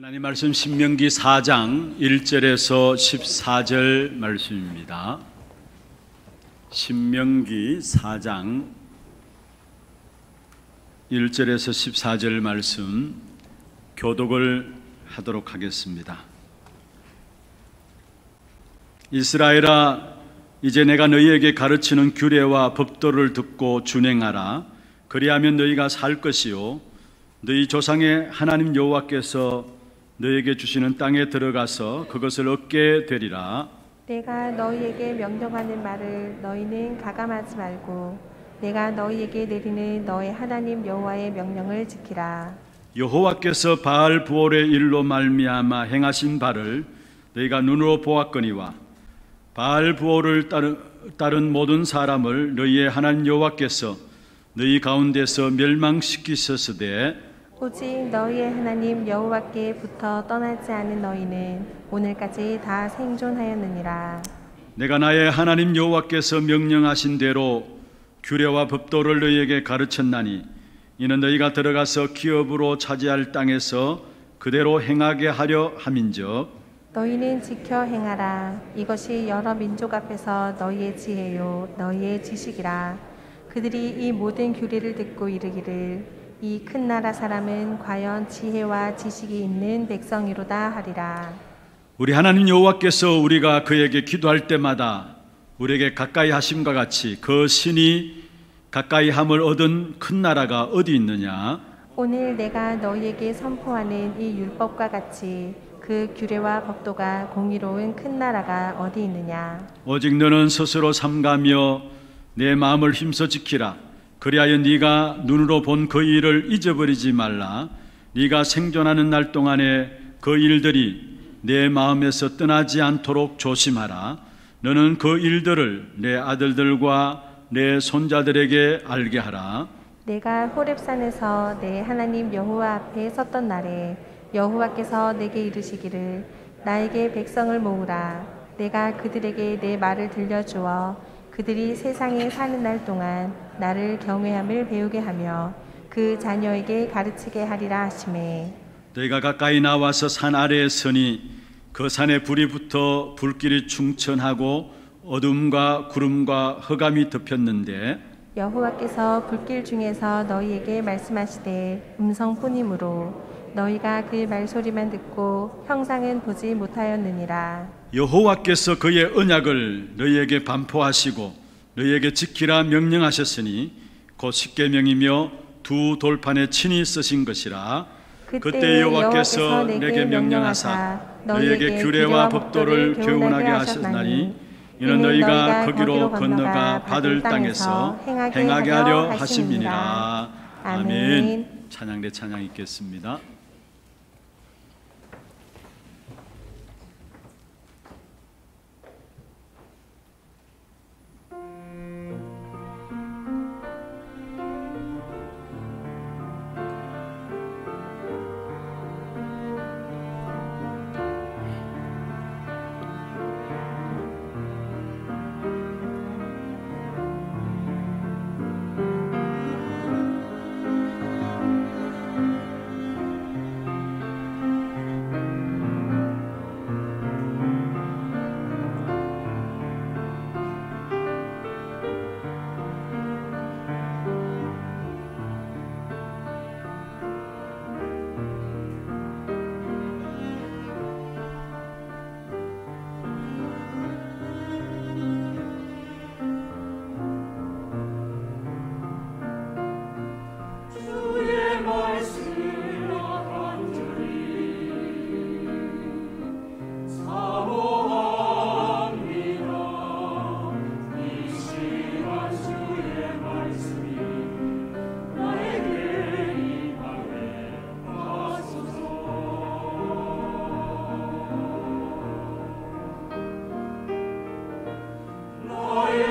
하나님 말씀 신명기 4장 1절에서 14절 말씀입니다. 신명기 4장 1절에서 14절 말씀 교독을 하도록 하겠습니다. 이스라엘아 이제 내가 너희에게 가르치는 규례와 법도를 듣고 준행하라 그리하면 너희가 살 것이요 너희 조상의 하나님 여호와께서 너에게 주시는 땅에 들어가서 그것을 얻게 되리라. 내가 너희에게 명령하는 말을 너희는 가감하지 말고 내가 너희에게 내리는 너의 하나님 여호와의 명령을 지키라. 여호와께서 바알 부올의 일로 말미암아 행하신 바를 너희가 눈으로 보았거니와 바알 부올을 따른, 따른 모든 사람을 너희의 하나님 여호와께서 너희 가운데서 멸망시키셨으되 오직 너희의 하나님 여호와께부터 떠나지 않은 너희는 오늘까지 다 생존하였느니라. 내가 나의 하나님 여호와께서 명령하신 대로 규례와 법도를 너희에게 가르쳤나니 이는 너희가 들어가서 기업으로 차지할 땅에서 그대로 행하게 하려 함인즉 너희는 지켜 행하라 이것이 여러 민족 앞에서 너희의 지혜요 너희의 지식이라 그들이 이 모든 규례를 듣고 이르기를 이큰 나라 사람은 과연 지혜와 지식이 있는 백성이로다 하리라. 우리 하나님 여호와께서 우리가 그에게 기도할 때마다 우리에게 가까이 하심과 같이 그 신이 가까이 함을 얻은 큰 나라가 어디 있느냐? 오늘 내가 너희에게 선포하는 이 율법과 같이 그 규례와 법도가 공의로운 큰 나라가 어디 있느냐? 오직 너는 스스로 삼가며 내 마음을 힘써 지키라. 그리하여 네가 눈으로 본 그 일을 잊어버리지 말라. 네가 생존하는 날 동안에 그 일들이 내 마음에서 떠나지 않도록 조심하라. 너는 그 일들을 내 아들들과 내 손자들에게 알게 하라. 내가 호렙산에서 내 하나님 여호와 앞에 섰던 날에 여호와께서 내게 이르시기를 나에게 백성을 모으라. 내가 그들에게 내 말을 들려주어 그들이 세상에 사는 날 동안 나를 경외함을 배우게 하며 그 자녀에게 가르치게 하리라 하심에 내가 가까이 나와서 산 아래에 서니 그 산에 불이 붙어 불길이 충천하고 어둠과 구름과 허감이 덮였는데 여호와께서 불길 중에서 너희에게 말씀하시되 음성뿐이므로 너희가 그 말소리만 듣고 형상은 보지 못하였느니라 여호와께서 그의 언약을 너희에게 반포하시고 너희에게 지키라 명령하셨으니 곧 십계명이며 두 돌판에 친히 쓰신 것이라 그때 여호와께서 내게 명령하사 너희에게 규례와 법도를 교훈하게 하셨나니 이는 너희가 거기로 건너가 받을 땅에서 행하게 하려 하심이니라 아멘 찬양대 찬양 있겠습니다 glory.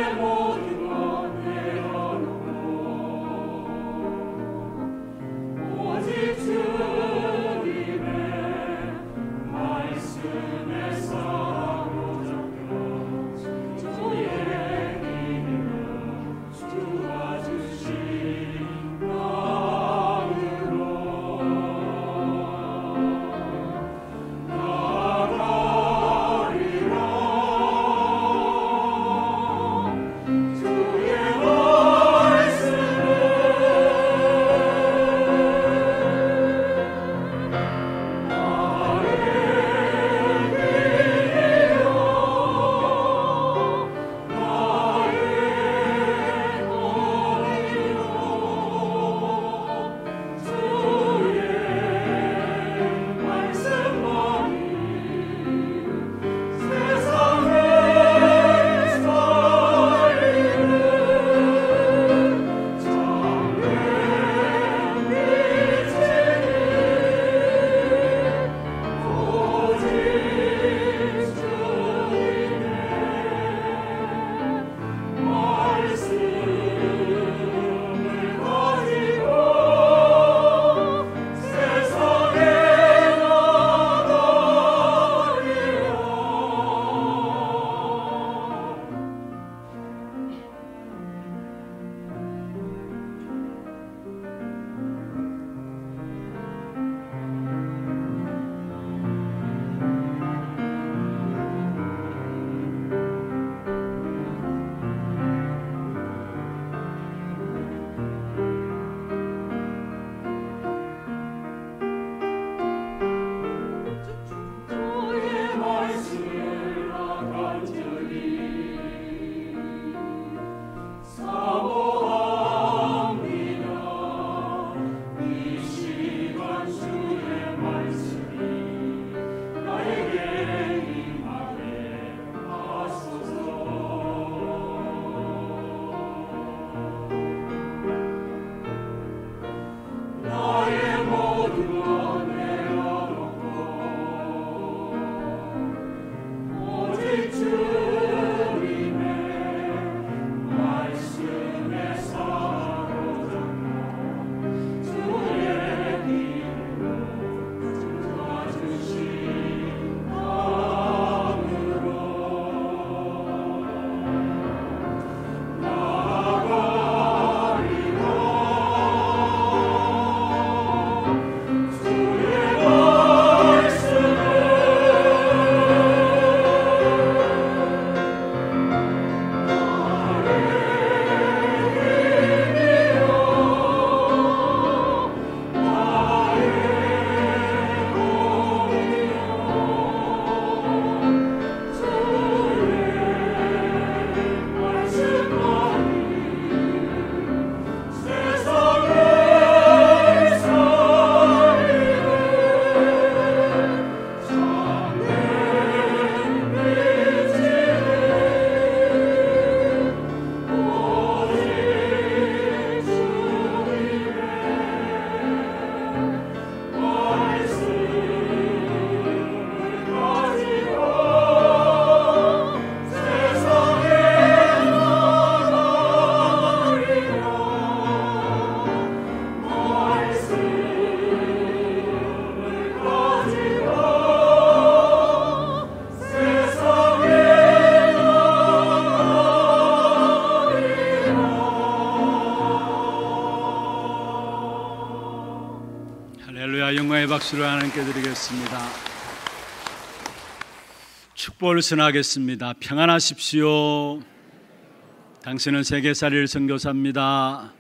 박수를 하나님께 드리겠습니다. 축복을 선하겠습니다. 평안하십시오. 당신은 세계사를 선교사입니다.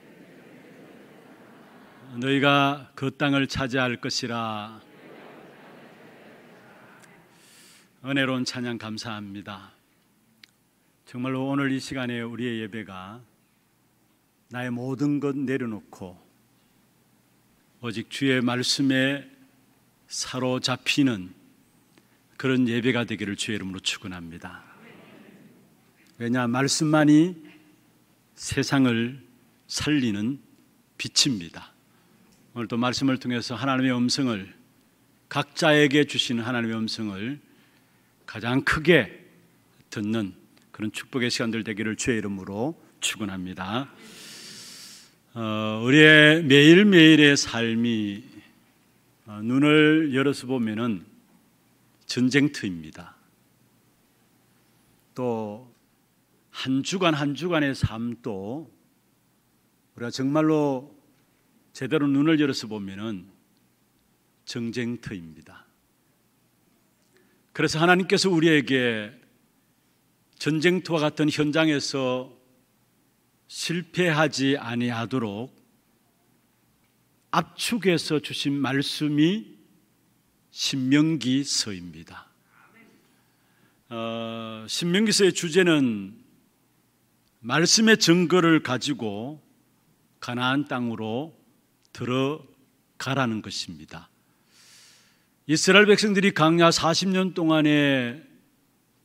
너희가 그 땅을 차지할 것이라. 은혜로운 찬양 감사합니다. 정말로 오늘 이 시간에 우리의 예배가 나의 모든 것 내려놓고 오직 주의 말씀에 사로잡히는 그런 예배가 되기를 주의 이름으로 축원합니다. 왜냐 말씀만이 세상을 살리는 빛입니다. 오늘도 말씀을 통해서 하나님의 음성을 각자에게 주시 하나님의 음성을 가장 크게 듣는 그런 축복의 시간들 되기를 주의 이름으로 축원합니다. 어, 우리의 매일매일의 삶이 어, 눈을 열어서 보면은 전쟁터입니다. 또 한 주간 한 주간의 삶도 우리가 정말로 제대로 눈을 열어서 보면은 전쟁터입니다. 그래서 하나님께서 우리에게 전쟁터와 같은 현장에서 실패하지 아니하도록 압축해서 주신 말씀이 신명기서입니다. 어, 신명기서의 주제는 말씀의 증거를 가지고 가나안 땅으로 들어가라는 것입니다. 이스라엘 백성들이 강야 40년 동안에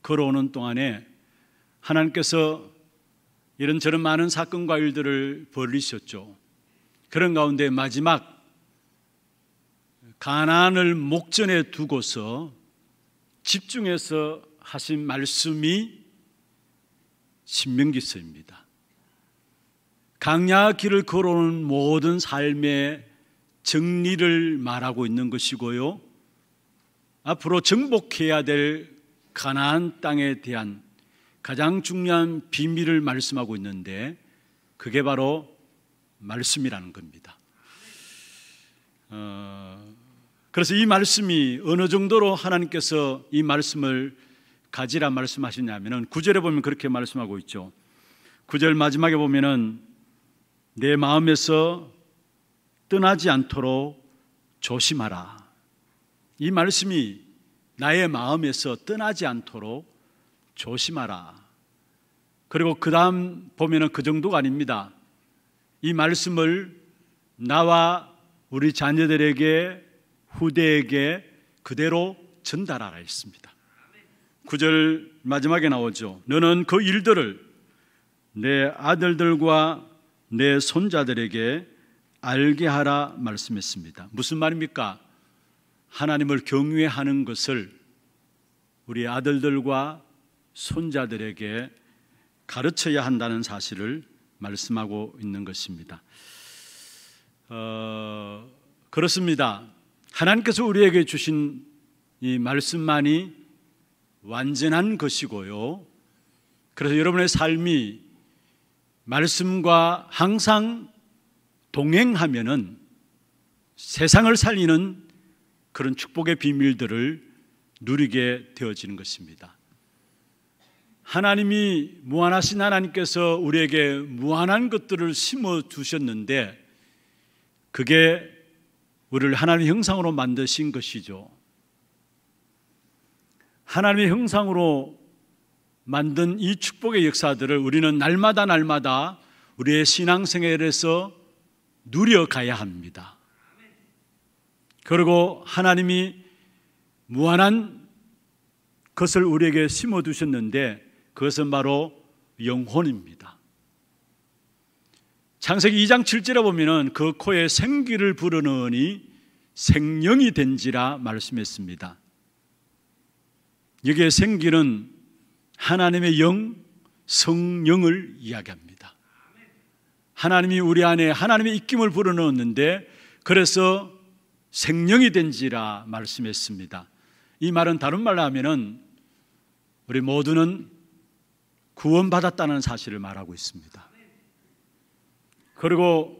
걸어오는 동안에 하나님께서 이런저런 많은 사건과 일들을 벌이셨죠. 그런 가운데 마지막 가난을 목전에 두고서 집중해서 하신 말씀이 신명기서입니다. 강야 길을 걸어오는 모든 삶의 정리를 말하고 있는 것이고요. 앞으로 정복해야 될 가나안 땅에 대한 가장 중요한 비밀을 말씀하고 있는데 그게 바로 말씀이라는 겁니다. 어, 그래서 이 말씀이 어느 정도로 하나님께서 이 말씀을 가지라 말씀하시냐면은 구절에 보면 그렇게 말씀하고 있죠. 구절 마지막에 보면은 내 마음에서 떠나지 않도록 조심하라. 이 말씀이 나의 마음에서 떠나지 않도록 조심하라. 그리고 그 다음 보면은 그 정도가 아닙니다. 이 말씀을 나와 우리 자녀들에게 후대에게 그대로 전달하라 했습니다. 구절 마지막에 나오죠. 너는 그 일들을 내 아들들과 내 손자들에게 알게 하라 말씀했습니다. 무슨 말입니까? 하나님을 경외하는 것을 우리 아들들과 손자들에게 가르쳐야 한다는 사실을 말씀하고 있는 것입니다. 어, 그렇습니다. 하나님께서 우리에게 주신 이 말씀만이 완전한 것이고요. 그래서 여러분의 삶이 말씀과 항상 동행하면은 세상을 살리는 그런 축복의 비밀들을 누리게 되어지는 것입니다. 하나님이 무한하신 하나님께서 우리에게 무한한 것들을 심어 두셨는데 그게 우리를 하나님의 형상으로 만드신 것이죠. 하나님의 형상으로 만든 이 축복의 역사들을 우리는 날마다 날마다 우리의 신앙생활에서 누려가야 합니다. 그리고 하나님이 무한한 것을 우리에게 심어 두셨는데 그것은 바로 영혼입니다. 창세기 2장 7절에 보면은 그 코에 생기를 부르느니 생명이 된지라 말씀했습니다. 여기에 생기는 하나님의 영, 성령을 이야기합니다. 하나님이 우리 안에 하나님의 입김을 불어넣었는데 그래서 생명이 된지라 말씀했습니다. 이 말은 다른 말로 하면은 우리 모두는 구원받았다는 사실을 말하고 있습니다. 그리고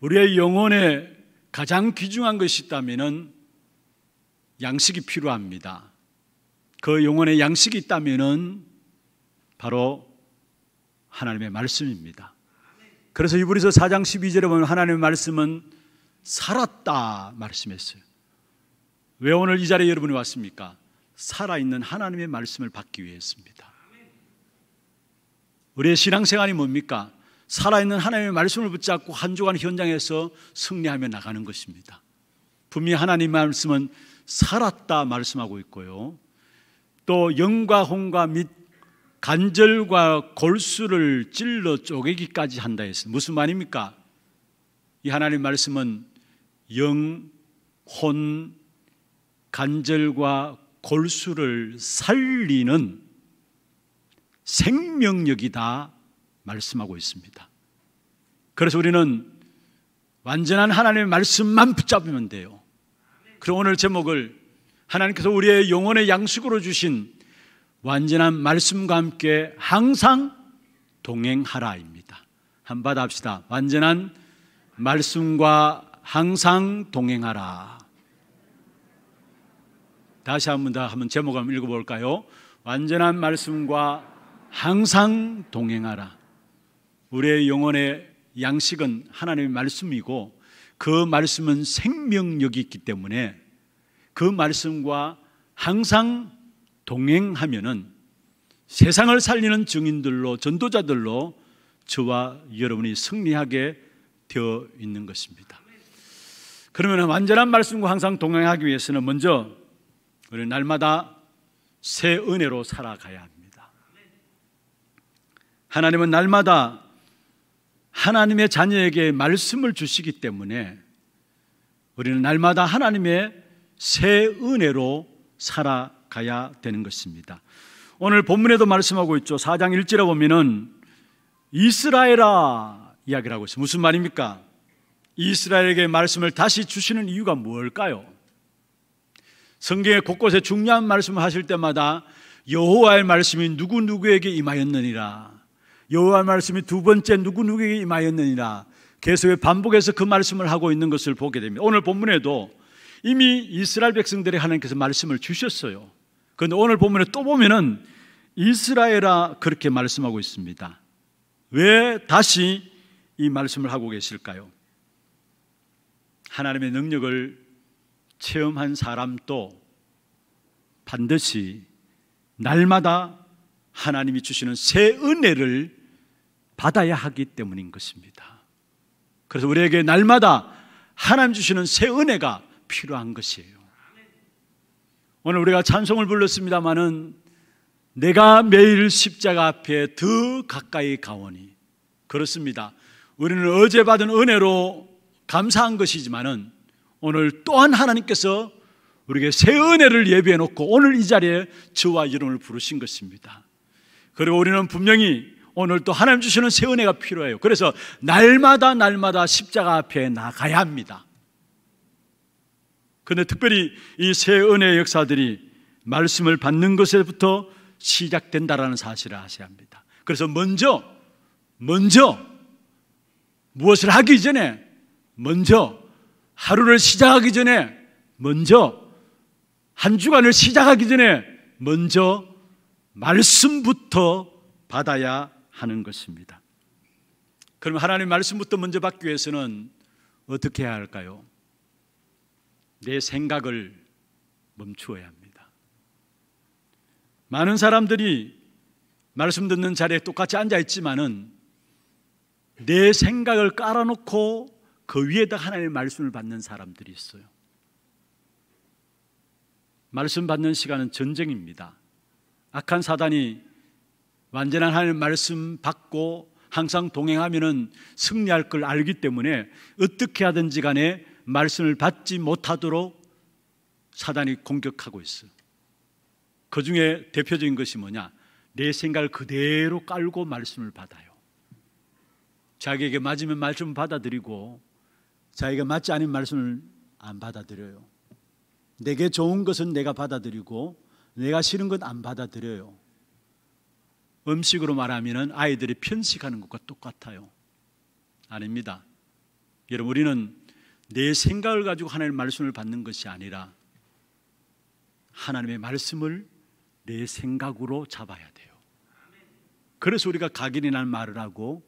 우리의 영혼에 가장 귀중한 것이 있다면 양식이 필요합니다. 그 영혼에 양식이 있다면 바로 하나님의 말씀입니다. 그래서 이브리서 4장 12절에 보면 하나님의 말씀은 살았다 말씀했어요. 왜 오늘 이 자리에 여러분이 왔습니까? 살아있는 하나님의 말씀을 받기 위해서입니다. 우리의 신앙생활이 뭡니까? 살아있는 하나님의 말씀을 붙잡고 한 주간 현장에서 승리하며 나가는 것입니다. 분명히 하나님 말씀은 살았다 말씀하고 있고요. 또 영과 혼과 및 간절과 골수를 찔러 쪼개기까지 한다 했습니 무슨 말입니까? 이 하나님 말씀은 영, 혼, 간절과 골수를 살리는 생명력이다 말씀하고 있습니다. 그래서 우리는 완전한 하나님의 말씀만 붙잡으면 돼요. 그럼 오늘 제목을 하나님께서 우리의 영혼의 양식으로 주신 완전한 말씀과 함께 항상 동행하라입니다. 한바다 합시다. 완전한 말씀과 항상 동행하라. 다시 한 번더 한번 제목 한번 읽어볼까요? 완전한 말씀과 항상 동행하라. 우리의 영혼의 양식은 하나님의 말씀이고 그 말씀은 생명력이 있기 때문에 그 말씀과 항상 동행하면은 세상을 살리는 증인들로 전도자들로 저와 여러분이 승리하게 되어 있는 것입니다. 그러면 완전한 말씀과 항상 동행하기 위해서는 먼저 우리 날마다 새 은혜로 살아가야 합니다. 하나님은 날마다 하나님의 자녀에게 말씀을 주시기 때문에 우리는 날마다 하나님의 새 은혜로 살아가야 되는 것입니다. 오늘 본문에도 말씀하고 있죠. 4장 1절에 보면은 이스라엘아 이야기를 하고 있어요. 무슨 말입니까? 이스라엘에게 말씀을 다시 주시는 이유가 뭘까요? 성경의 곳곳에 중요한 말씀을 하실 때마다 여호와의 말씀이 누구누구에게 임하였느니라 여호와 말씀이 두 번째 누구누구에게 임하였느니라 계속 반복해서 그 말씀을 하고 있는 것을 보게 됩니다. 오늘 본문에도 이미 이스라엘 백성들이 하나님께서 말씀을 주셨어요. 그런데 오늘 본문에 또 보면은 이스라엘아 그렇게 말씀하고 있습니다. 왜 다시 이 말씀을 하고 계실까요? 하나님의 능력을 체험한 사람도 반드시 날마다 하나님이 주시는 새 은혜를 받아야 하기 때문인 것입니다. 그래서 우리에게 날마다 하나님 주시는 새 은혜가 필요한 것이에요. 오늘 우리가 찬송을 불렀습니다마는 내가 매일 십자가 앞에 더 가까이 가오니 그렇습니다. 우리는 어제 받은 은혜로 감사한 것이지만은 오늘 또한 하나님께서 우리에게 새 은혜를 예비해 놓고 오늘 이 자리에 저와 여러을 부르신 것입니다. 그리고 우리는 분명히 오늘도 하나님 주시는 새 은혜가 필요해요. 그래서 날마다 날마다 십자가 앞에 나가야 합니다. 근데 특별히 이 새 은혜의 역사들이 말씀을 받는 것에부터 시작된다라는 사실을 아셔야 합니다. 그래서 먼저, 먼저 무엇을 하기 전에, 먼저 하루를 시작하기 전에, 먼저 한 주간을 시작하기 전에, 먼저 말씀부터 받아야 합니다. 하는 것입니다. 그럼 하나님 말씀부터 먼저 받기 위해서는 어떻게 해야 할까요? 내 생각을 멈추어야 합니다. 많은 사람들이 말씀 듣는 자리에 똑같이 앉아 있지만은 내 생각을 깔아놓고 그 위에다 하나님의 말씀을 받는 사람들이 있어요. 말씀 받는 시간은 전쟁입니다. 악한 사단이 완전한 하나님 말씀 받고 항상 동행하면은 승리할 걸 알기 때문에 어떻게 하든지 간에 말씀을 받지 못하도록 사단이 공격하고 있어. 그 중에 대표적인 것이 뭐냐? 내 생각을 그대로 깔고 말씀을 받아요. 자기에게 맞으면 말씀 받아들이고 자기가 맞지 않은 말씀을 안 받아들여요. 내게 좋은 것은 내가 받아들이고 내가 싫은 건 안 받아들여요. 음식으로 말하면 아이들이 편식하는 것과 똑같아요. 아닙니다. 여러분, 우리는 내 생각을 가지고 하나님의 말씀을 받는 것이 아니라 하나님의 말씀을 내 생각으로 잡아야 돼요. 그래서 우리가 각인이라 말을 하고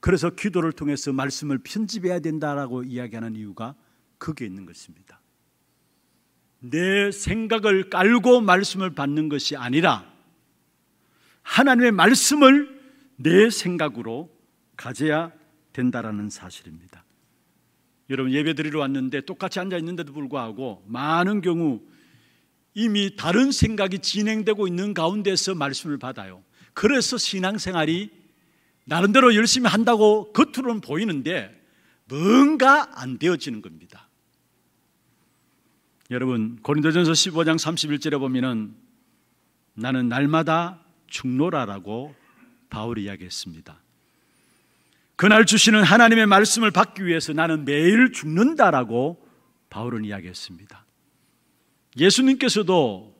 그래서 기도를 통해서 말씀을 편집해야 된다라고 이야기하는 이유가 그게 있는 것입니다. 내 생각을 깔고 말씀을 받는 것이 아니라 하나님의 말씀을 내 생각으로 가져야 된다라는 사실입니다. 여러분 예배 드리러 왔는데 똑같이 앉아 있는데도 불구하고 많은 경우 이미 다른 생각이 진행되고 있는 가운데서 말씀을 받아요. 그래서 신앙생활이 나름대로 열심히 한다고 겉으로는 보이는데 뭔가 안 되어지는 겁니다. 여러분 고린도전서 15장 31절에 보면은 나는 날마다 죽노라라고 바울이 이야기했습니다. 그날 주시는 하나님의 말씀을 받기 위해서 나는 매일 죽는다라고 바울은 이야기했습니다. 예수님께서도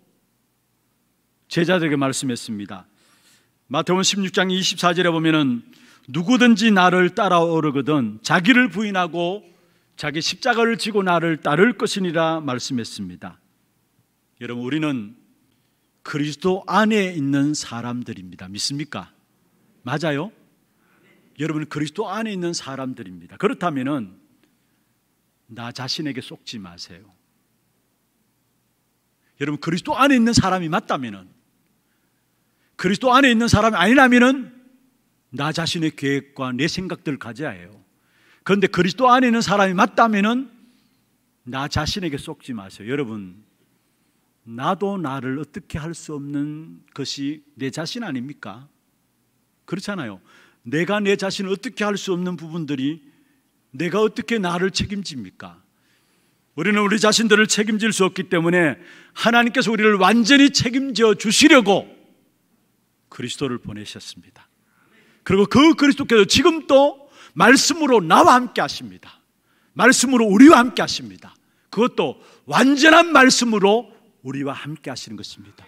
제자들에게 말씀했습니다. 마태원 16장 24절에 보면은 누구든지 나를 따라오르거든 자기를 부인하고 자기 십자가를 지고 나를 따를 것이니라 말씀했습니다. 여러분 우리는 그리스도 안에 있는 사람들입니다. 믿습니까? 맞아요? 여러분 그리스도 안에 있는 사람들입니다. 그렇다면은 나 자신에게 속지 마세요. 여러분 그리스도 안에 있는 사람이 맞다면은 그리스도 안에 있는 사람이 아니라면은 나 자신의 계획과 내 생각들을 가져야 해요. 그런데 그리스도 안에 있는 사람이 맞다면은 나 자신에게 속지 마세요. 여러분 나도 나를 어떻게 할 수 없는 것이 내 자신 아닙니까? 그렇잖아요. 내가 내 자신을 어떻게 할 수 없는 부분들이 내가 어떻게 나를 책임집니까? 우리는 우리 자신들을 책임질 수 없기 때문에 하나님께서 우리를 완전히 책임져 주시려고 그리스도를 보내셨습니다. 그리고 그 그리스도께서 지금 또 말씀으로 나와 함께 하십니다. 말씀으로 우리와 함께 하십니다. 그것도 완전한 말씀으로 우리와 함께 하시는 것입니다.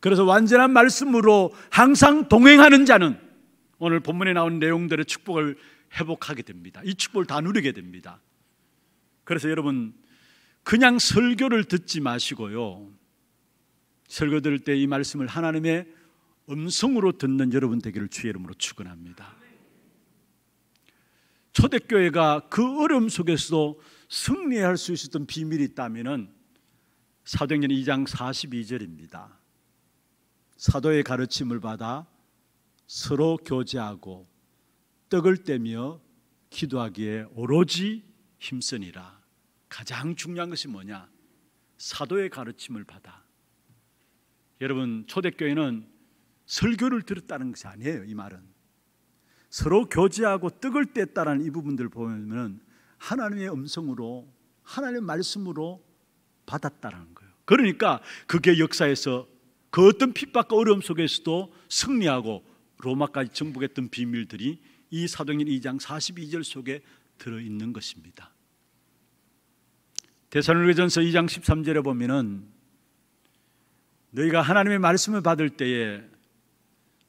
그래서 완전한 말씀으로 항상 동행하는 자는 오늘 본문에 나온 내용들의 축복을 회복하게 됩니다. 이 축복을 다 누리게 됩니다. 그래서 여러분 그냥 설교를 듣지 마시고요. 설교 들을 때 이 말씀을 하나님의 음성으로 듣는 여러분 되기를 주의 이름으로 축원합니다. 초대교회가 그 어려움 속에서도 승리할 수 있었던 비밀이 있다면 사도행전 2장 42절입니다. 사도의 가르침을 받아 서로 교제하고 떡을 떼며 기도하기에 오로지 힘쓰니라. 가장 중요한 것이 뭐냐? 사도의 가르침을 받아. 여러분, 초대교회는 설교를 들었다는 것이 아니에요, 이 말은. 서로 교제하고 떡을 뗐다라는 이 부분들 보면은 하나님의 음성으로 하나님의 말씀으로 받았다라는 그러니까 그게 역사에서 그 어떤 핍박과 어려움 속에서도 승리하고 로마까지 정복했던 비밀들이 이 사도행전 2장 42절 속에 들어 있는 것입니다. 데살로니가전서 2장 13절에 보면은 너희가 하나님의 말씀을 받을 때에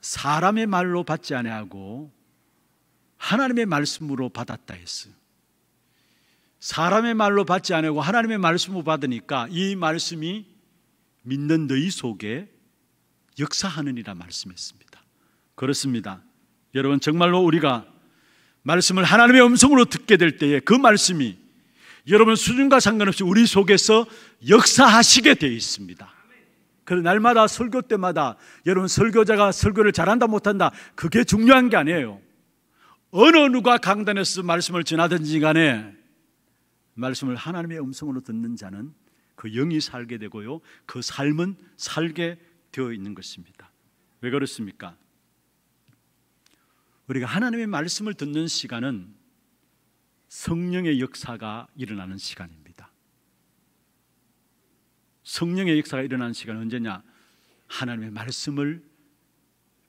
사람의 말로 받지 아니하고 하나님의 말씀으로 받았다 했어요. 사람의 말로 받지 않고 으 하나님의 말씀으로 받으니까 이 말씀이 믿는 너희 속에 역사하느니라 말씀했습니다. 그렇습니다. 여러분 정말로 우리가 말씀을 하나님의 음성으로 듣게 될 때에 그 말씀이 여러분 수준과 상관없이 우리 속에서 역사하시게 되어 있습니다. 그래 날마다 설교 때마다 여러분 설교자가 설교를 잘한다 못한다 그게 중요한 게 아니에요. 어느 누가 강단에서 말씀을 전하든지 간에 말씀을 하나님의 음성으로 듣는 자는 그 영이 살게 되고요. 그 삶은 살게 되어 있는 것입니다. 왜 그렇습니까? 우리가 하나님의 말씀을 듣는 시간은 성령의 역사가 일어나는 시간입니다. 성령의 역사가 일어나는 시간 은 언제냐? 하나님의 말씀을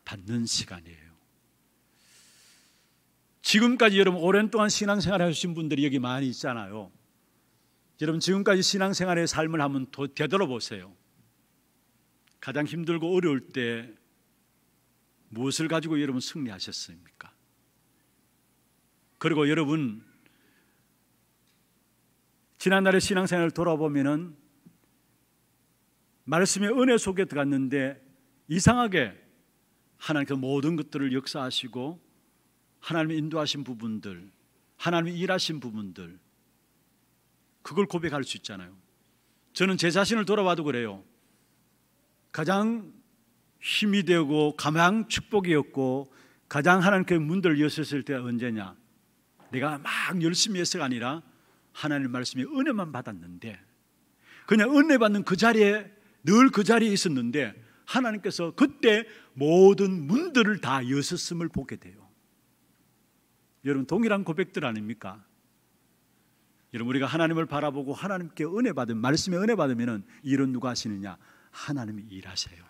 받는 시간이에요. 지금까지 여러분 오랜 동안 신앙생활 하신 분들이 여기 많이 있잖아요. 여러분 지금까지 신앙생활의 삶을 한번 되돌아보세요. 가장 힘들고 어려울 때 무엇을 가지고 여러분 승리하셨습니까? 그리고 여러분 지난날의 신앙생활을 돌아보면은 말씀의 은혜 속에 들어갔는데 이상하게 하나님께서 모든 것들을 역사하시고 하나님이 인도하신 부분들, 하나님이 일하신 부분들, 그걸 고백할 수 있잖아요. 저는 제 자신을 돌아봐도 그래요. 가장 힘이 되고 가장 축복이었고 가장 하나님께 문들 여셨을 때가 언제냐? 내가 막 열심히 해서가 아니라 하나님 말씀에 은혜만 받았는데 그냥 은혜 받는 그 자리에 늘 그 자리에 있었는데 하나님께서 그때 모든 문들을 다 여셨음을 보게 돼요. 여러분 동일한 고백들 아닙니까? 여러분 우리가 하나님을 바라보고 하나님께 은혜 받은 말씀에 은혜 받으면은 일은 누가 하시느냐? 하나님이 일하세요.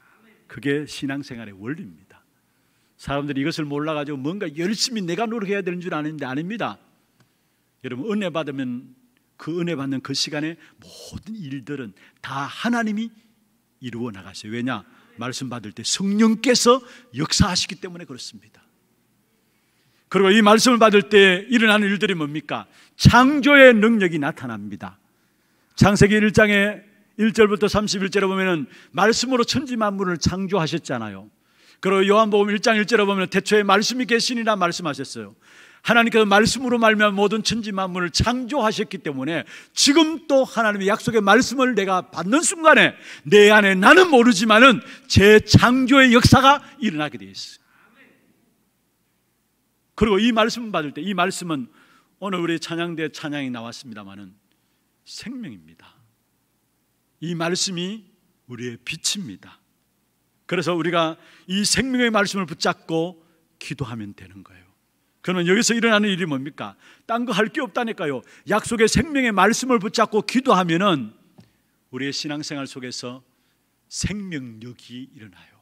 그게 신앙생활의 원리입니다. 사람들이 이것을 몰라 가지고 뭔가 열심히 내가 노력해야 되는 줄 아는데 아닙니다. 여러분 은혜 받으면 그 은혜 받는 그 시간에 모든 일들은 다 하나님이 이루어 나가세요. 왜냐? 말씀 받을 때 성령께서 역사하시기 때문에 그렇습니다. 그리고 이 말씀을 받을 때 일어나는 일들이 뭡니까? 창조의 능력이 나타납니다. 창세기 1장에 1절부터 31절에 보면은 말씀으로 천지 만물을 창조하셨잖아요. 그리고 요한복음 1장 1절에 보면 대초에 말씀이 계시니라 말씀하셨어요. 하나님께서 말씀으로 말미 모든 천지 만물을 창조하셨기 때문에 지금 또 하나님의 약속의 말씀을 내가 받는 순간에 내 안에 나는 모르지만은 제 창조의 역사가 일어나게 돼 있어요. 그리고 이 말씀 을 받을 때 이 말씀은 오늘 우리 찬양대 찬양이 나왔습니다만은 생명입니다. 이 말씀이 우리의 빛입니다. 그래서 우리가 이 생명의 말씀을 붙잡고 기도하면 되는 거예요. 그러면 여기서 일어나는 일이 뭡니까? 딴 거 할 게 없다니까요. 약속의 생명의 말씀을 붙잡고 기도하면은 우리의 신앙생활 속에서 생명력이 일어나요.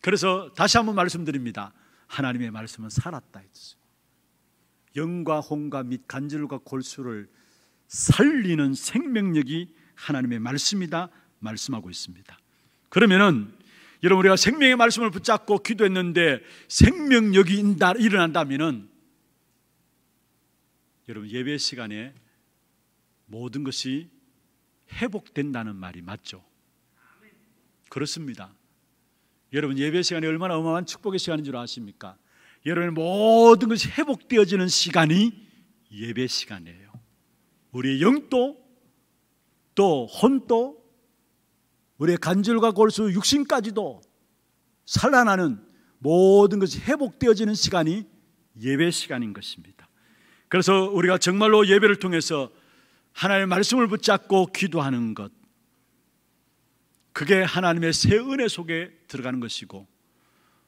그래서 다시 한번 말씀드립니다. 하나님의 말씀은 살았다 했어요. 영과 혼과 및 간절과 골수를 살리는 생명력이 하나님의 말씀이다 말씀하고 있습니다. 그러면은 여러분 우리가 생명의 말씀을 붙잡고 기도했는데 생명력이 일어난다면은 여러분 예배 시간에 모든 것이 회복된다는 말이 맞죠? 그렇습니다. 여러분 예배 시간이 얼마나 어마어마한 축복의 시간인 줄 아십니까? 여러분 모든 것이 회복되어지는 시간이 예배 시간이에요. 우리의 영도 또 혼도 우리의 관절과 골수 육신까지도 살아나는 모든 것이 회복되어지는 시간이 예배 시간인 것입니다. 그래서 우리가 정말로 예배를 통해서 하나님의 말씀을 붙잡고 기도하는 것 그게 하나님의 새 은혜 속에 들어가는 것이고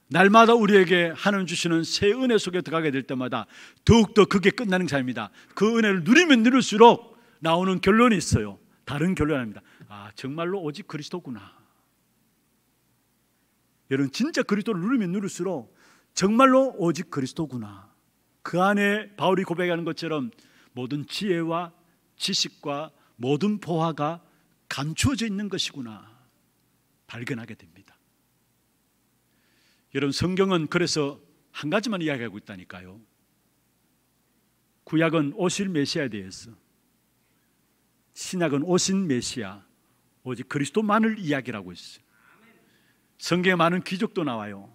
날마다 우리에게 하나님 주시는 새 은혜 속에 들어가게 될 때마다 더욱더 그게 끝나는 삶이다. 그 은혜를 누리면 누릴수록 나오는 결론이 있어요. 다른 결론 입니다 아, 정말로 오직 그리스도구나. 여러분, 진짜 그리스도를 누르면 누를수록 정말로 오직 그리스도구나. 그 안에 바울이 고백하는 것처럼 모든 지혜와 지식과 모든 보화가 감추어져 있는 것이구나. 발견하게 됩니다. 여러분 성경은 그래서 한 가지만 이야기하고 있다니까요. 구약은 오실 메시아에 대해서 신약은 오신 메시아 오직 그리스도만을 이야기라고 있어요. 성경에 많은 기적도 나와요.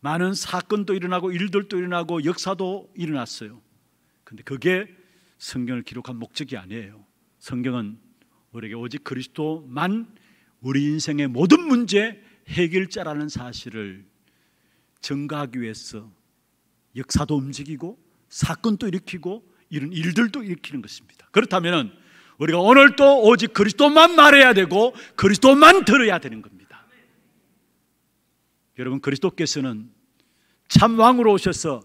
많은 사건도 일어나고 일들도 일어나고 역사도 일어났어요. 근데 그게 성경을 기록한 목적이 아니에요. 성경은 우리에게 오직 그리스도만 우리 인생의 모든 문제 해결자라는 사실을 증가하기 위해서 역사도 움직이고 사건도 일으키고 이런 일들도 일으키는 것입니다. 그렇다면 우리가 오늘도 오직 그리스도만 말해야 되고 그리스도만 들어야 되는 겁니다. 여러분 그리스도께서는 참 왕으로 오셔서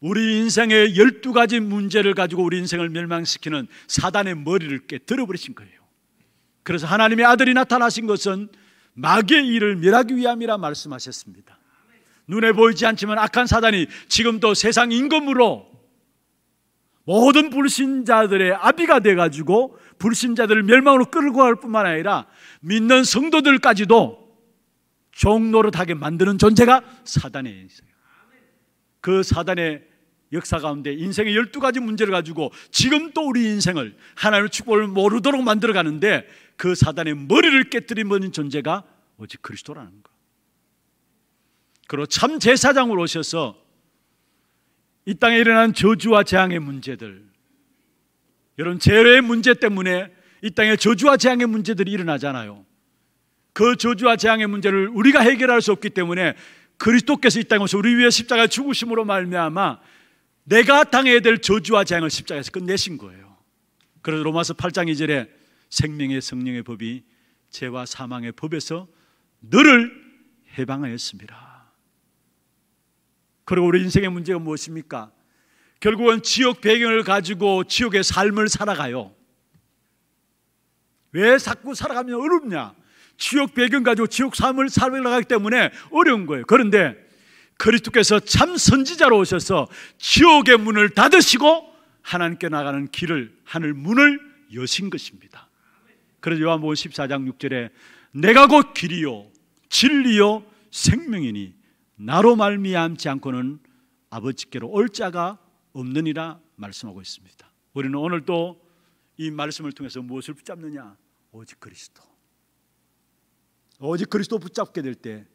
우리 인생의 열두 가지 문제를 가지고 우리 인생을 멸망시키는 사단의 머리를 깨뜨려 버리신 거예요. 그래서 하나님의 아들이 나타나신 것은 마귀의 일을 멸하기 위함이라 말씀하셨습니다. 눈에 보이지 않지만 악한 사단이 지금도 세상 임금으로 모든 불신자들의 아비가 돼가지고 불신자들을 멸망으로 끌고 갈 뿐만 아니라 믿는 성도들까지도 종노릇하게 만드는 존재가 사단에 있어요. 그 사단의 역사 가운데 인생의 12가지 문제를 가지고 지금 또 우리 인생을 하나님의 축복을 모르도록 만들어 가는데 그 사단의 머리를 깨뜨리는 존재가 오직 그리스도라는 거 그리고 참 제사장으로 오셔서 이 땅에 일어난 저주와 재앙의 문제들 여러분 재래의 문제 때문에 이 땅에 저주와 재앙의 문제들이 일어나잖아요. 그 저주와 재앙의 문제를 우리가 해결할 수 없기 때문에 그리스도께서 이 땅에서 우리 위해 십자가 죽으심으로 말미암아 내가 당해야 될 저주와 재앙을 십자가에서 끝내신 거예요. 그래서 로마서 8장 2절에 생명의 성령의 법이 죄와 사망의 법에서 너를 해방하였습니다. 그리고 우리 인생의 문제가 무엇입니까? 결국은 지역 배경을 가지고 지역의 삶을 살아가요. 왜 자꾸 살아가면 어렵냐? 지역 배경 가지고 지역 삶을 살아가기 때문에 어려운 거예요. 그런데 그리스도께서 참 선지자로 오셔서 지옥의 문을 닫으시고 하나님께 나가는 길을 하늘 문을 여신 것입니다. 그래서 요한복음 14장 6절에 내가 곧 길이요 진리요 생명이니 나로 말미암지 않고는 아버지께로 올 자가 없느니라 말씀하고 있습니다. 우리는 오늘도 이 말씀을 통해서 무엇을 붙잡느냐? 오직 그리스도. 오직 그리스도 붙잡게 될 때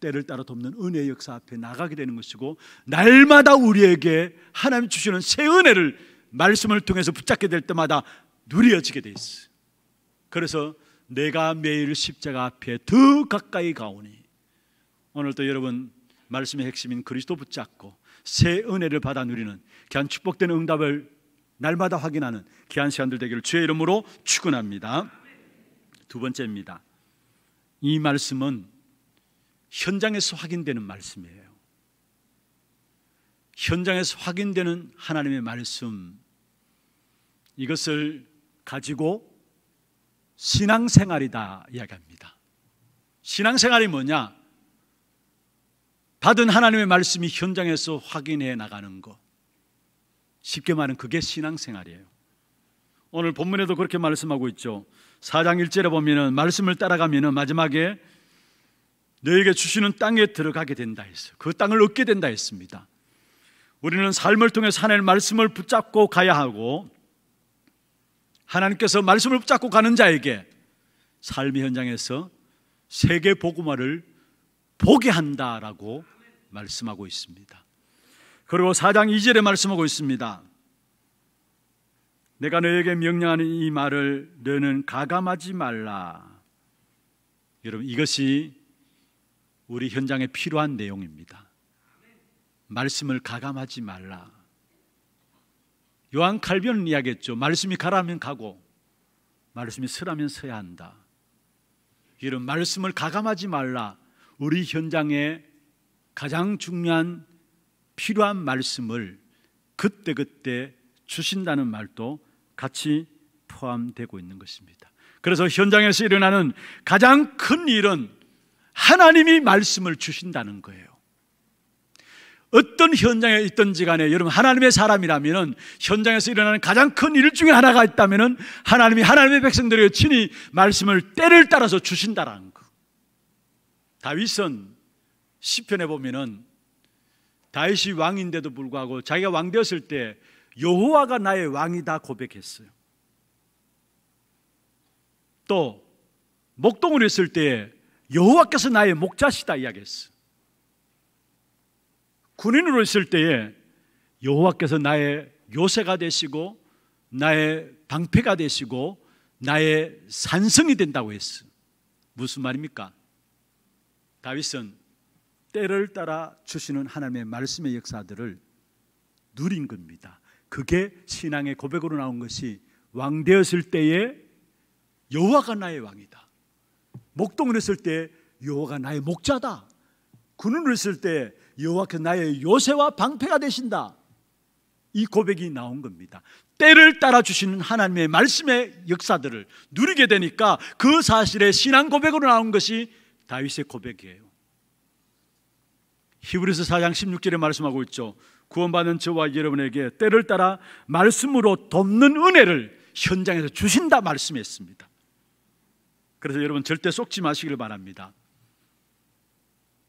때를 따라 돕는 은혜의 역사 앞에 나가게 되는 것이고 날마다 우리에게 하나님 주시는 새 은혜를 말씀을 통해서 붙잡게 될 때마다 누려지게 돼 있어. 그래서 내가 매일 십자가 앞에 더 가까이 가오니 오늘도 여러분 말씀의 핵심인 그리스도 붙잡고 새 은혜를 받아 누리는 귀한 축복된 응답을 날마다 확인하는 귀한 시간들 되기를 주의 이름으로 축원합니다. 두 번째입니다. 이 말씀은 현장에서 확인되는 말씀이에요. 현장에서 확인되는 하나님의 말씀 이것을 가지고 신앙생활이다 이야기합니다. 신앙생활이 뭐냐? 받은 하나님의 말씀이 현장에서 확인해 나가는 것. 쉽게 말하면 그게 신앙생활이에요. 오늘 본문에도 그렇게 말씀하고 있죠. 4장 1절에 보면은 말씀을 따라가면은 마지막에 너에게 주시는 땅에 들어가게 된다 했어요. 그 땅을 얻게 된다 했습니다. 우리는 삶을 통해 하나님 말씀을 붙잡고 가야 하고 하나님께서 말씀을 붙잡고 가는 자에게 삶의 현장에서 세계 복음화를 보게 한다라고 말씀하고 있습니다. 그리고 4장 2절에 말씀하고 있습니다. 내가 너에게 명령하는 이 말을 너는 가감하지 말라. 여러분 이것이 우리 현장에 필요한 내용입니다. 말씀을 가감하지 말라. 요한 칼빈은 이야기했죠. 말씀이 가라면 가고 말씀이 서라면 서야 한다. 이런 말씀을 가감하지 말라. 우리 현장에 가장 중요한 필요한 말씀을 그때그때 주신다는 말도 같이 포함되고 있는 것입니다. 그래서 현장에서 일어나는 가장 큰 일은 하나님이 말씀을 주신다는 거예요. 어떤 현장에 있든지 간에 여러분 하나님의 사람이라면 현장에서 일어나는 가장 큰 일 중에 하나가 있다면 하나님이 하나님의 백성들에게 친히 말씀을 때를 따라서 주신다라는 거. 다윗은 시편에 보면은 다윗이 왕인데도 불구하고 자기가 왕 되었을 때 여호와가 나의 왕이다 고백했어요. 또 목동을 했을 때 여호와께서 나의 목자시다 이야기했어. 군인으로 있을 때에 여호와께서 나의 요새가 되시고 나의 방패가 되시고 나의 산성이 된다고 했어. 무슨 말입니까? 다윗은 때를 따라 주시는 하나님의 말씀의 역사들을 누린 겁니다. 그게 신앙의 고백으로 나온 것이 왕 되었을 때에 여호와가 나의 왕이다. 목동을 했을 때 여호와가 나의 목자다. 군을 했을 때여호와께 나의 요새와 방패가 되신다. 이 고백이 나온 겁니다. 때를 따라 주시는 하나님의 말씀의 역사들을 누리게 되니까 그 사실의 신앙 고백으로 나온 것이 다윗의 고백이에요. 히브리서 4장 16절에 말씀하고 있죠. 구원받는 저와 여러분에게 때를 따라 말씀으로 돕는 은혜를 현장에서 주신다 말씀했습니다. 그래서 여러분 절대 속지 마시길 바랍니다.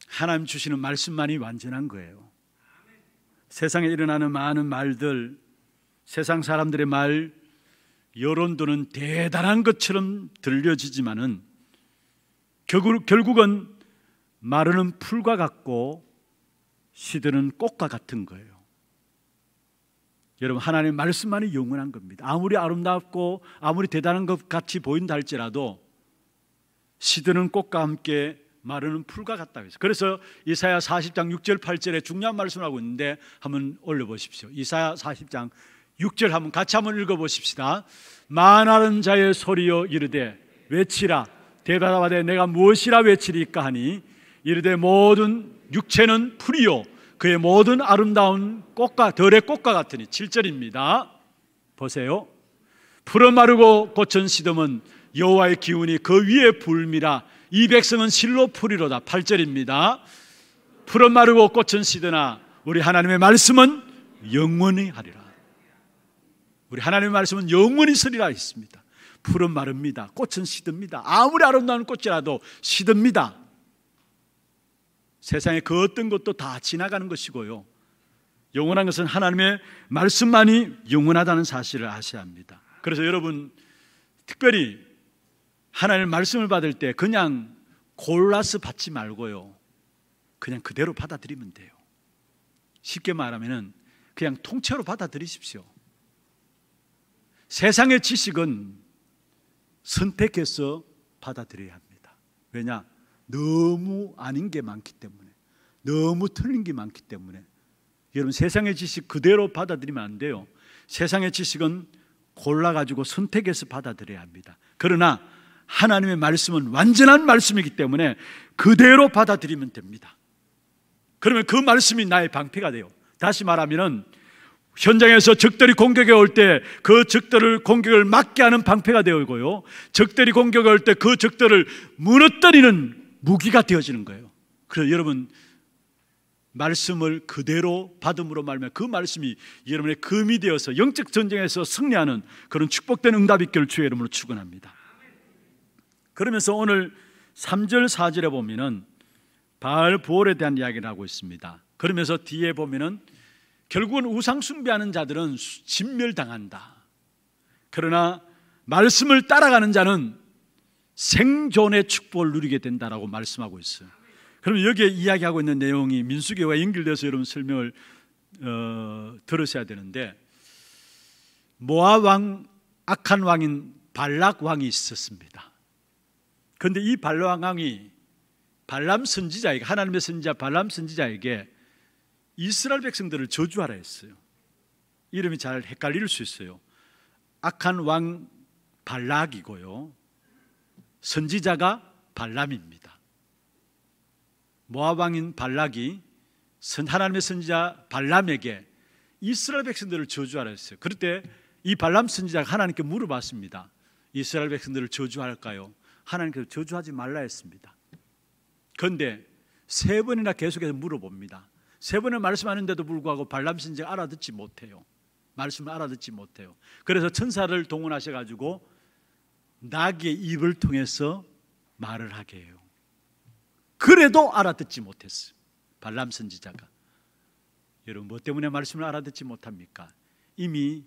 하나님 주시는 말씀만이 완전한 거예요. 세상에 일어나는 많은 말들, 세상 사람들의 말, 여론도는 대단한 것처럼 들려지지만은 결국, 결국은 마르는 풀과 같고 시드는 꽃과 같은 거예요. 여러분 하나님의 말씀만이 영원한 겁니다. 아무리 아름답고 아무리 대단한 것 같이 보인다 할지라도 시드는 꽃과 함께 마르는 풀과 같다고 해서 그래서 이사야 40장 6절 8절에 중요한 말씀을 하고 있는데 한번 올려 보십시오. 이사야 40장 6절 한번 같이 한번 읽어 보십시다. 만하는 자의 소리여 이르되 외치라 대답하되 내가 무엇이라 외치리까 하니 이르되 모든 육체는 풀이요 그의 모든 아름다운 꽃과 덜의 꽃과 같으니 7절입니다. 보세요. 푸른 마르고 고천 시듬은 여호와의 기운이 그 위에 불미라 이 백성은 실로 풀이로다 8절입니다. 푸른 마르고 꽃은 시드나 우리 하나님의 말씀은 영원히 하리라. 우리 하나님의 말씀은 영원히 서리라 했습니다. 푸른 마릅니다. 꽃은 시듭니다. 아무리 아름다운 꽃이라도 시듭니다. 세상의 그 어떤 것도 다 지나가는 것이고요. 영원한 것은 하나님의 말씀만이 영원하다는 사실을 아셔야 합니다. 그래서 여러분, 특별히 하나님의 말씀을 받을 때 그냥 골라서 받지 말고요. 그냥 그대로 받아들이면 돼요. 쉽게 말하면 그냥 통째로 받아들이십시오. 세상의 지식은 선택해서 받아들여야 합니다. 왜냐? 너무 아닌 게 많기 때문에 너무 틀린 게 많기 때문에 여러분 세상의 지식 그대로 받아들이면 안 돼요. 세상의 지식은 골라 가지고 선택해서 받아들여야 합니다. 그러나 하나님의 말씀은 완전한 말씀이기 때문에 그대로 받아들이면 됩니다. 그러면 그 말씀이 나의 방패가 돼요. 다시 말하면은 현장에서 적들이 공격해 올 때 그 적들을 공격을 막게 하는 방패가 되어있고요. 적들이 공격해 올때 그 적들을 무너뜨리는 무기가 되어지는 거예요. 그래서 여러분 말씀을 그대로 받음으로 말면 그 말씀이 여러분의 금이 되어서 영적 전쟁에서 승리하는 그런 축복된 응답 있기를 주의 이름으로 축원합니다. 그러면서 오늘 3절 4절에 보면은 바알 부월에 대한 이야기를 하고 있습니다. 그러면서 뒤에 보면은 결국은 우상 숭배하는 자들은 진멸당한다. 그러나 말씀을 따라가는 자는 생존의 축복을 누리게 된다라고 말씀하고 있어요. 그럼 여기에 이야기하고 있는 내용이 민수교와 연결돼서 여러분 설명을 어, 들으셔야 되는데 모아 왕 악한 왕인 발락 왕이 있었습니다. 그런데 이 발락 왕이 발람 선지자에게 하나님의 선지자 발람 선지자에게 이스라엘 백성들을 저주하라 했어요. 이름이 잘 헷갈릴 수 있어요. 악한 왕 발락이고요. 선지자가 발람입니다. 모압 왕인 발락이 하나님의 선지자 발람에게 이스라엘 백성들을 저주하라 했어요. 그때이 발람 선지자가 하나님께 물어봤습니다. 이스라엘 백성들을 저주할까요? 하나님께서 저주하지 말라 했습니다. 그런데 세 번이나 계속해서 물어봅니다. 세 번을 말씀하는데도 불구하고 발람 선지자가 알아듣지 못해요. 말씀을 알아듣지 못해요. 그래서 천사를 동원하셔 가지고 나귀의 입을 통해서 말을 하게 해요. 그래도 알아듣지 못했어요. 발람 선지자가. 여러분 뭐 때문에 말씀을 알아듣지 못합니까? 이미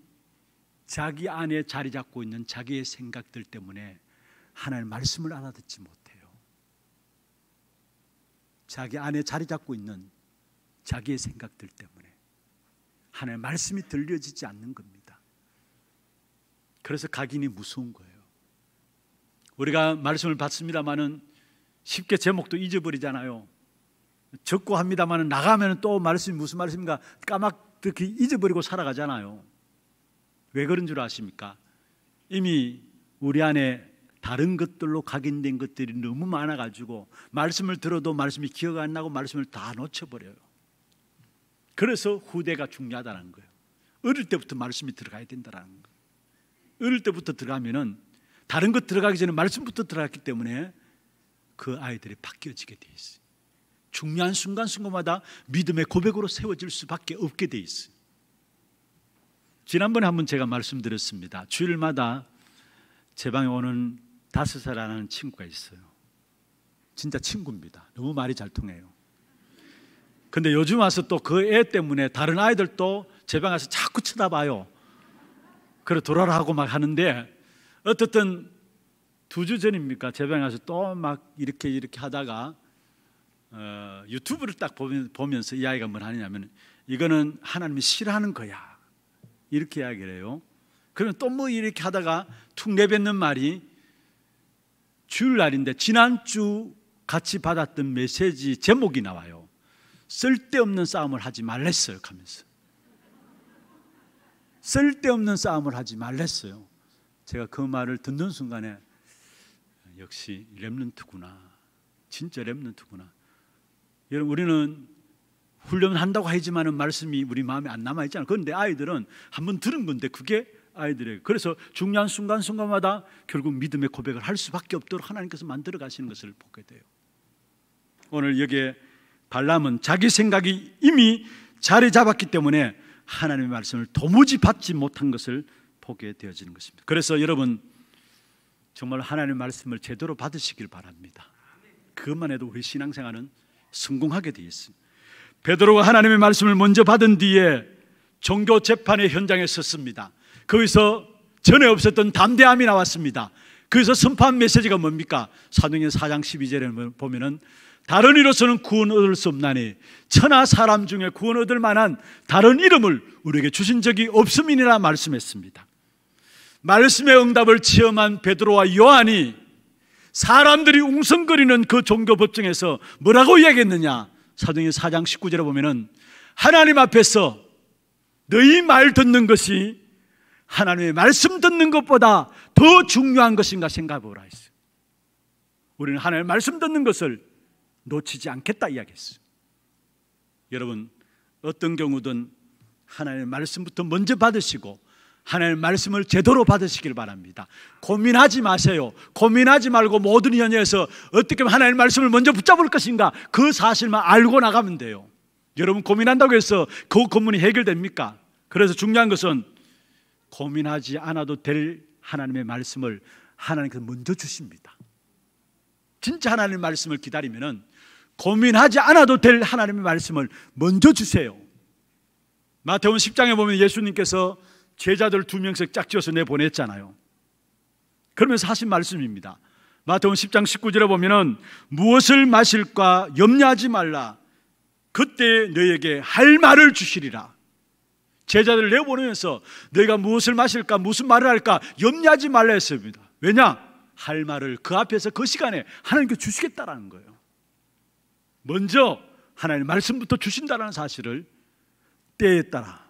자기 안에 자리 잡고 있는 자기의 생각들 때문에 하나님 말씀을 알아듣지 못해요. 자기 안에 자리 잡고 있는 자기의 생각들 때문에 하나님 말씀이 들려지지 않는 겁니다. 그래서 각인이 무서운 거예요. 우리가 말씀을 받습니다마는 쉽게 제목도 잊어버리잖아요. 적고 합니다마는 나가면 또 말씀이 무슨 말씀인가 까맣게 잊어버리고 살아가잖아요. 왜 그런 줄 아십니까? 이미 우리 안에 다른 것들로 각인된 것들이 너무 많아가지고 말씀을 들어도 말씀이 기억 안 나고 말씀을 다 놓쳐버려요. 그래서 후대가 중요하다는 거예요. 어릴 때부터 말씀이 들어가야 된다는 거예요. 어릴 때부터 들어가면은 다른 것 들어가기 전에 말씀부터 들어갔기 때문에 그 아이들이 바뀌어지게 돼 있어요. 중요한 순간순간마다 믿음의 고백으로 세워질 수밖에 없게 돼 있어요. 지난번에 한번 제가 말씀드렸습니다. 주일마다 제 방에 오는 다섯 살 아는 친구가 있어요. 진짜 친구입니다. 너무 말이 잘 통해요. 근데 요즘 와서 또 그 애 때문에 다른 아이들도 제방 와서 자꾸 쳐다봐요. 그래 돌아라 하고 막 하는데 어쨌든 두 주 전입니까 재방에서 또 막 이렇게 이렇게 하다가 어, 유튜브를 딱 보면, 서이 아이가 뭘 하느냐면 이거는 하나님이 싫어하는 거야 이렇게 이야기를 해요 그럼또 뭐 이렇게 하다가 툭 내뱉는 말이 주일날인데 지난주 같이 받았던 메시지 제목이 나와요 쓸데없는 싸움을 하지 말랬어요 하면서 쓸데없는 싸움을 하지 말랬어요 제가 그 말을 듣는 순간에 역시 렘런트구나 진짜 렘런트구나 여러분 우리는 훈련한다고 을하지만 말씀이 우리 마음에 안 남아 있잖아요. 그런데 아이들은 한번 들은 건데 그게 아이들에게 그래서 중요한 순간 순간마다 결국 믿음의 고백을 할 수밖에 없도록 하나님께서 만들어 가시는 것을 보게 돼요. 오늘 여기에 발람은 자기 생각이 이미 자리 잡았기 때문에 하나님의 말씀을 도무지 받지 못한 것을 보게 되어지는 것입니다. 그래서 여러분 정말 하나님의 말씀을 제대로 받으시길 바랍니다. 그것만 해도 우리 신앙생활은 성공하게 되어 있습니다. 베드로가 하나님의 말씀을 먼저 받은 뒤에 종교 재판의 현장에 섰습니다. 거기서 전에 없었던 담대함이 나왔습니다. 그래서 선포 메시지가 뭡니까? 사도행 4장 12절에 보면은 다른 이로서는 구원 얻을 수 없나니 천하 사람 중에 구원 얻을 만한 다른 이름을 우리에게 주신 적이 없음이니라 말씀했습니다. 말씀의 응답을 체험한 베드로와 요한이 사람들이 웅성거리는 그 종교 법정에서 뭐라고 이야기했느냐? 사도행 4장 19절에 보면은 하나님 앞에서 너희 말 듣는 것이 하나님의 말씀 듣는 것보다 더 중요한 것인가 생각해 보라 했어요. 우리는 하나님의 말씀 듣는 것을 놓치지 않겠다 이야기했어요. 여러분, 어떤 경우든 하나님의 말씀부터 먼저 받으시고 하나님 말씀을 제대로 받으시길 바랍니다. 고민하지 마세요. 고민하지 말고 모든 연애에서 어떻게 하나님 말씀을 먼저 붙잡을 것인가 그 사실만 알고 나가면 돼요. 여러분 고민한다고 해서 그 고민이 해결됩니까? 그래서 중요한 것은 고민하지 않아도 될 하나님의 말씀을 하나님께서 먼저 주십니다. 진짜 하나님의 말씀을 기다리면은 고민하지 않아도 될 하나님의 말씀을 먼저 주세요. 마태복음 10장에 보면 예수님께서 제자들 두 명씩 짝지어서 내보냈잖아요. 그러면서 하신 말씀입니다. 마태원 10장 19절에 보면은 무엇을 마실까 염려하지 말라. 그때 너에게 할 말을 주시리라. 제자들 내보내면서 너희가 무엇을 마실까 무슨 말을 할까 염려하지 말라 했습니다. 왜냐? 할 말을 그 앞에서 그 시간에 하나님께 주시겠다라는 거예요. 먼저 하나님 말씀부터 주신다라는 사실을 때에 따라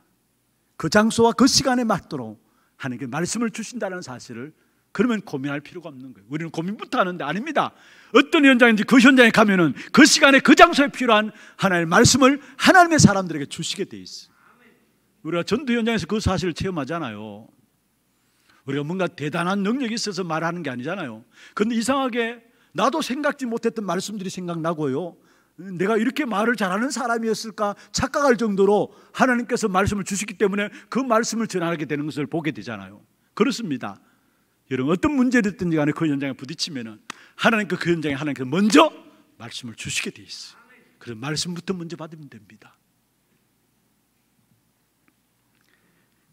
그 장소와 그 시간에 맞도록 하는 게 말씀을 주신다는 사실을 그러면 고민할 필요가 없는 거예요. 우리는 고민부터 하는데 아닙니다. 어떤 현장인지 그 현장에 가면은 그 시간에 그 장소에 필요한 하나님의 말씀을 하나님의 사람들에게 주시게 돼 있어요. 우리가 전도 현장에서 그 사실을 체험하잖아요. 우리가 뭔가 대단한 능력이 있어서 말하는 게 아니잖아요. 근데 이상하게 나도 생각지 못했던 말씀들이 생각나고요. 내가 이렇게 말을 잘하는 사람이었을까 착각할 정도로 하나님께서 말씀을 주시기 때문에 그 말씀을 전하게 되는 것을 보게 되잖아요. 그렇습니다. 여러분 어떤 문제였든지 간에 그 현장에 부딪히면은 하나님께 그 현장에 하나님께서 먼저 말씀을 주시게 돼 있어. 그래 말씀부터 먼저 받으면 됩니다.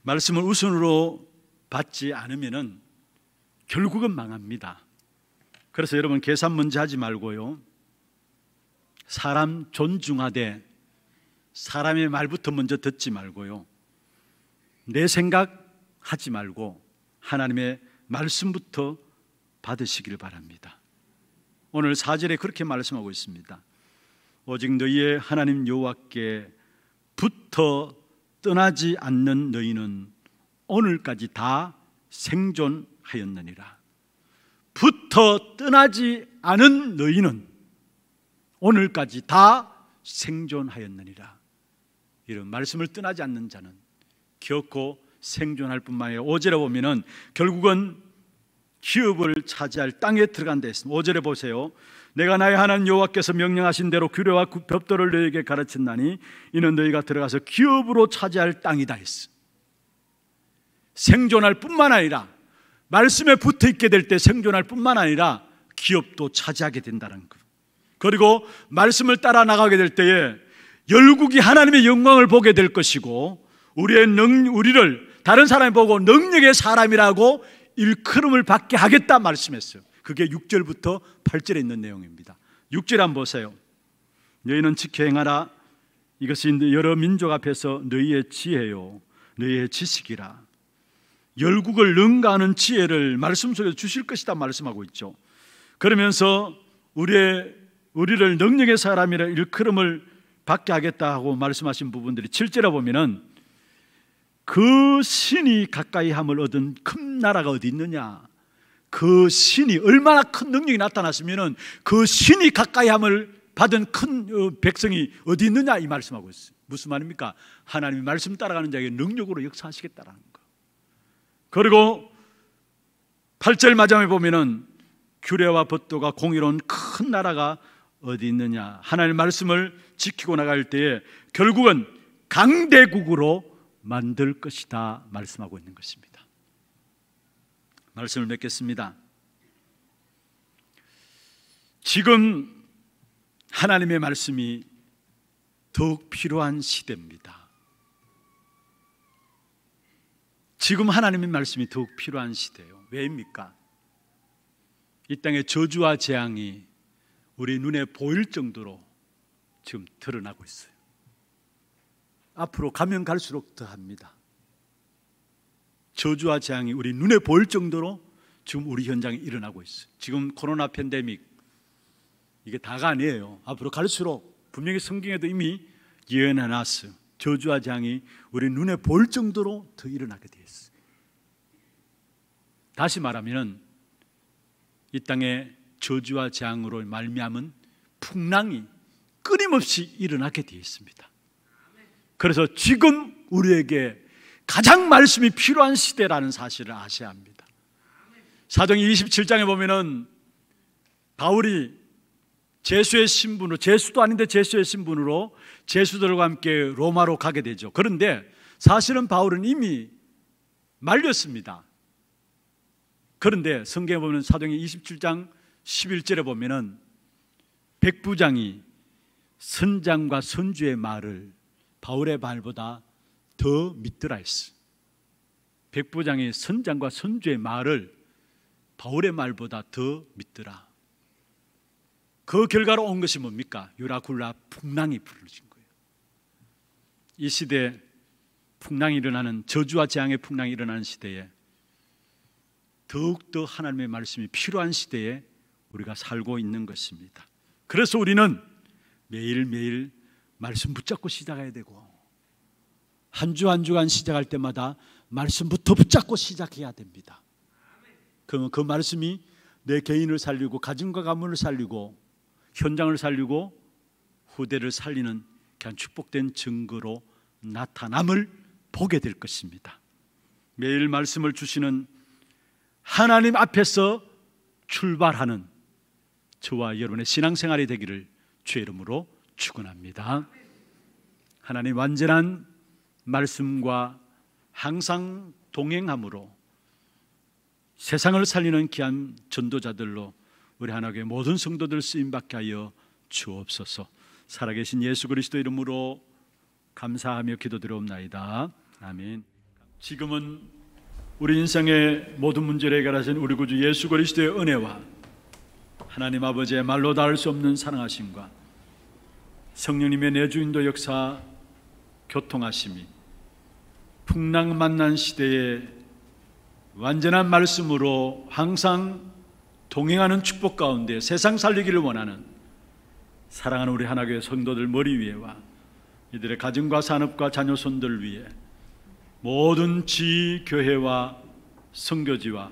말씀을 우선으로 받지 않으면은 결국은 망합니다. 그래서 여러분 계산 문제 하지 말고요. 사람 존중하되 사람의 말부터 먼저 듣지 말고요. 내 생각 하지 말고 하나님의 말씀부터 받으시길 바랍니다. 오늘 사절에 그렇게 말씀하고 있습니다. 오직 너희의 하나님 여호와께 부터 떠나지 않는 너희는 오늘까지 다 생존하였느니라. 부터 떠나지 않은 너희는 오늘까지 다 생존하였느니라. 이런 말씀을 떠나지 않는 자는 결코 생존할 뿐만 아니라 오절에 보면은 결국은 기업을 차지할 땅에 들어간 데 있습니다. 오절에 보세요. 내가 나의 하나님 여호와께서 명령하신 대로 규례와 법도를 너희에게 가르친다니 이는 너희가 들어가서 기업으로 차지할 땅이다 했어. 생존할 뿐만 아니라 말씀에 붙어 있게 될 때 생존할 뿐만 아니라 기업도 차지하게 된다는 것. 그리고 말씀을 따라 나가게 될 때에 열국이 하나님의 영광을 보게 될 것이고 우리의 능, 우리를 다른 사람이 보고 능력의 사람이라고 일컬음을 받게 하겠다 말씀했어요. 그게 6절부터 8절에 있는 내용입니다. 6절 한번 보세요. 너희는 지켜 행하라. 이것이 여러 민족 앞에서 너희의 지혜요. 너희의 지식이라. 열국을 능가하는 지혜를 말씀 속에 주실 것이다 말씀하고 있죠. 그러면서 우리의 우리를 능력의 사람이라 일컬음을 받게 하겠다 하고 말씀하신 부분들이 실제로 보면은 그 신이 가까이 함을 얻은 큰 나라가 어디 있느냐? 그 신이 얼마나 큰 능력이 나타났으면은 그 신이 가까이 함을 받은 큰 어, 백성이 어디 있느냐 이 말씀하고 있어요. 무슨 말입니까? 하나님의 말씀 따라가는 자에게 능력으로 역사하시겠다라는 거. 그리고 8절 마지막에 보면은 규례와 법도가 공의로운 큰 나라가 어디 있느냐? 하나님의 말씀을 지키고 나갈 때에 결국은 강대국으로 만들 것이다 말씀하고 있는 것입니다. 말씀을 맺겠습니다. 지금 하나님의 말씀이 더욱 필요한 시대입니다. 지금 하나님의 말씀이 더욱 필요한 시대예요. 왜입니까? 이 땅에 저주와 재앙이 우리 눈에 보일 정도로 지금 드러나고 있어요. 앞으로 가면 갈수록 더합니다. 저주와 재앙이 우리 눈에 보일 정도로 지금 우리 현장에 일어나고 있어요. 지금 코로나 팬데믹 이게 다가 아니에요. 앞으로 갈수록 분명히 성경에도 이미 예언해 놨어요. 저주와 재앙이 우리 눈에 보일 정도로 더 일어나게 되었어요. 다시 말하면 이 땅에 저주와 재앙으로 말미암은 풍랑이 끊임없이 일어나게 되어 있습니다. 그래서 지금 우리에게 가장 말씀이 필요한 시대라는 사실을 아셔야 합니다. 사정 27장에 보면은 바울이 제수의 신분으로 제수도 아닌데 제수의 신분으로 제수들과 함께 로마로 가게 되죠. 그런데 사실은 바울은 이미 말렸습니다. 그런데 성경에 보면 사정이 27장 11절에 보면은 백부장이 선장과 선주의 말을 바울의 말보다 더 믿더라 했어. 백부장이 선장과 선주의 말을 바울의 말보다 더 믿더라. 그 결과로 온 것이 뭡니까? 유라굴라 풍랑이 불어진 거예요. 이 시대에 풍랑이 일어나는 저주와 재앙의 풍랑이 일어나는 시대에 더욱더 하나님의 말씀이 필요한 시대에 우리가 살고 있는 것입니다. 그래서 우리는 매일매일 말씀 붙잡고 시작해야 되고 한 주한 한 주간 시작할 때마다 말씀부터 붙잡고 시작해야 됩니다. 그러면 그 말씀이 내 개인을 살리고 가정과 가문을 살리고 현장을 살리고 후대를 살리는 그냥 축복된 증거로 나타남을 보게 될 것입니다. 매일 말씀을 주시는 하나님 앞에서 출발하는 저와 여러분의 신앙생활이 되기를 주의 이름으로 축원합니다. 하나님 완전한 말씀과 항상 동행함으로 세상을 살리는 귀한 전도자들로 우리 하나교회 모든 성도들 쓰임 받게 하여 주옵소서. 살아계신 예수 그리스도 이름으로 감사하며 기도드려옵나이다. 아멘. 지금은 우리 인생의 모든 문제를 해결하신 우리 구주 예수 그리스도의 은혜와 하나님 아버지의 말로 닿을 수 없는 사랑하심과 성령님의 내주인도 역사 교통하심이 풍랑 만난 시대에 완전한 말씀으로 항상 동행하는 축복 가운데 세상 살리기를 원하는 사랑하는 우리 하나교회 성도들 머리 위에와 이들의 가정과 산업과 자녀 손들 위에 모든 지 교회와 성교지와